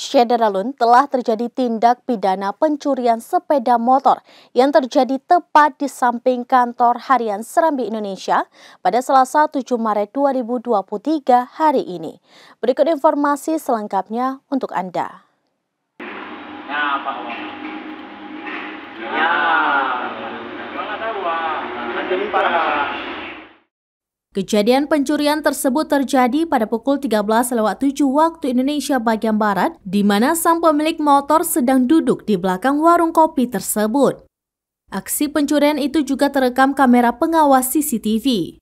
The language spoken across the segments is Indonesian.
Syederalun telah terjadi tindak pidana pencurian sepeda motor yang terjadi tepat di samping kantor harian Serambi Indonesia pada Selasa 7 Maret 2023 hari ini. Berikut informasi selengkapnya untuk Anda. Ya, Pak. Ya. Ya. Ya. Ya. Ya. Kejadian pencurian tersebut terjadi pada pukul 13.07 waktu Indonesia bagian Barat, di mana sang pemilik motor sedang duduk di belakang warung kopi tersebut. Aksi pencurian itu juga terekam kamera pengawas CCTV.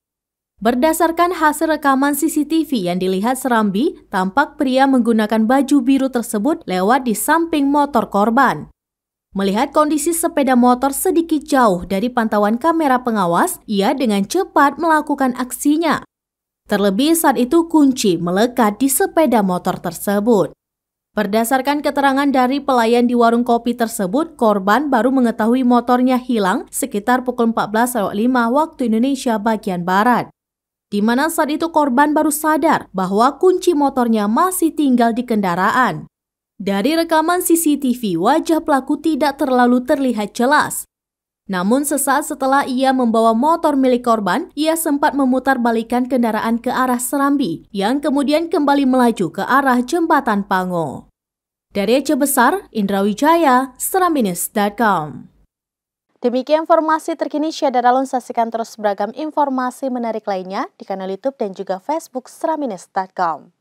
Berdasarkan hasil rekaman CCTV yang dilihat Serambi, tampak pria menggunakan baju biru tersebut lewat di samping motor korban. Melihat kondisi sepeda motor sedikit jauh dari pantauan kamera pengawas, ia dengan cepat melakukan aksinya. Terlebih saat itu kunci melekat di sepeda motor tersebut. Berdasarkan keterangan dari pelayan di warung kopi tersebut, korban baru mengetahui motornya hilang sekitar pukul 14.05 waktu Indonesia bagian Barat. Di mana saat itu korban baru sadar bahwa kunci motornya masih tinggal di kendaraan. Dari rekaman CCTV, wajah pelaku tidak terlalu terlihat jelas. Namun sesaat setelah ia membawa motor milik korban, ia sempat memutar balikan kendaraan ke arah Serambi yang kemudian kembali melaju ke arah jembatan Pango. Dari Aceh Besar, Indra Wijaya, seraminews.com. Demikian informasi terkini Syadaralun saksikan terus beragam informasi menarik lainnya di kanal YouTube dan juga Facebook seraminews.com.